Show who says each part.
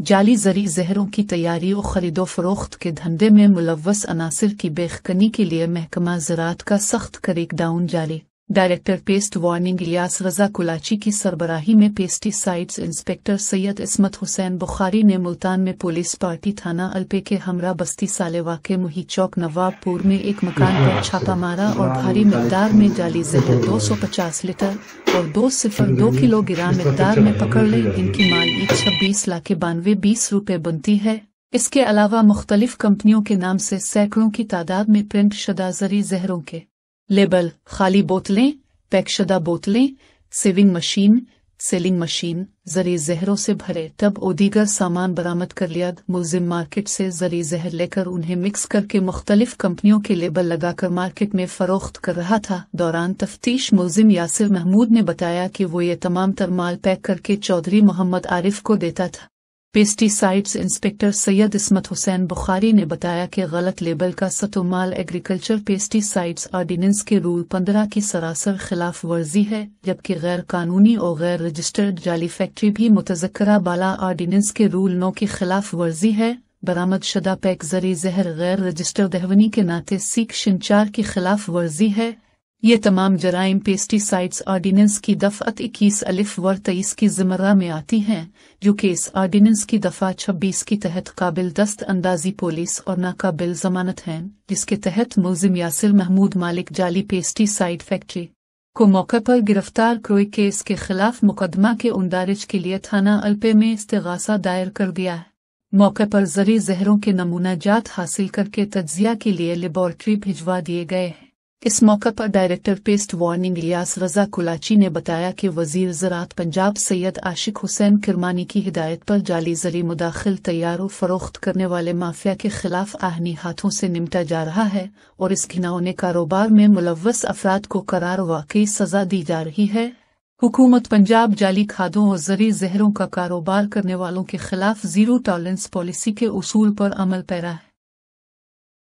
Speaker 1: जाली जरी जहरों की तैयारी और खरीदो फरोख्त के धंधे में मुलवस अनासर की बेखकनी के लिए महकमा ज़रात का सख्त करेकडाउन जारी director pest warning Riaz Raza Kulachi की सरबराही में पेस्टिसाइड्स इंस्पेक्टर सैयद इसमत हुसैन बुखारी ने मुल्तान में पुलिस पार्टी थाना अल्पे के हमरा बस्ती सालेवा के मुही चौक नवाबपुर में एक मकान पर छापा मारा और भारी मकदार में जाली जहर दो सौ पचास लीटर और दो सिफर दो किलोग्राम मकदार में पकड़ ली इनकी माल छब्बीस लाख बानवे बीस रूपए बनती है इसके अलावा मुख्तलिफ कंपनियों के नाम से सैकड़ों की तादाद में प्रिंट शदाजरी जरी जहरों के लेबल खाली बोतलें पैकशुदा बोतलें सेविंग मशीन सेलिंग मशीन जरी जहरों से भरे तब ओदीगर दीगर सामान बरामद कर लिया मुलजिम मार्केट से जरी जहर लेकर उन्हें मिक्स करके मुख्तलिफ कंपनियों के लेबल लगाकर मार्केट में फरोख्त कर रहा था दौरान तफ्तीश मुलिम यासिर महमूद ने बताया कि वो ये तमाम तर माल पैक करके चौधरी मोहम्मद आरिफ को देता था पेस्टिसाइड्स इंस्पेक्टर सैयद इसमत हुसैन बुखारी ने बताया कि गलत लेबल का सतोमाल एग्रीकल्चर पेस्टिसाइड्स ऑर्डिनेंस के रूल पंद्रह की सरासर खिलाफ वर्जी है जबकि गैर कानूनी और गैर रजिस्टर्ड जाली फैक्ट्री भी मुतजकरा बाला ऑर्डिनेंस के रूल नौ की खिलाफ वर्जी है बरामद शुदा पैक जरी जहर गैर रजिस्टर दहवनी के नाते सीख शिनचार की खिलाफ वर्जी है ये तमाम जराइम पेस्टिसाइड्स ऑर्डिनेंस की दफात इक्कीस अलिफ व तेईस की जिम्मेदार में आती हैं जो कि इस ऑर्डिनेंस की दफा छब्बीस के तहत काबिल दस्त अंदाजी पुलिस और नाकाबिल जमानत हैं जिसके तहत मुलजिम यासिर महमूद मालिक जाली पेस्टिसाइड फैक्ट्री को मौके पर गिरफ्तार क्रोई केस के खिलाफ मुकदमा के उमदारिज के लिए थाना अल्पे में इस्तेगासा दायर कर दिया है मौके पर जरी जहरों के नमूना जात हासिल करके तजिया के लिए लेबॉरट्री भिजवा दिए गए हैं इस मौका पर director pest warning Ilyas Raza Kulachi ने बताया कि वजीर ज़रात पंजाब सैयद आशिक हुसैन किरमानी की हिदायत पर जाली जरी मुदाखिल तैयार फरोख्त करने वाले माफिया के खिलाफ आहनी हाथों से निपटा जा रहा है और इस घिनाउने कारोबार में मुलवस अफराद को करार वाकई सजा दी जा रही है हुकूमत पंजाब जाली खादों और जरी जहरों का कारोबार करने वालों के खिलाफ जीरो टॉलरेंस पॉलिसी के उसूल पर अमल पैरा है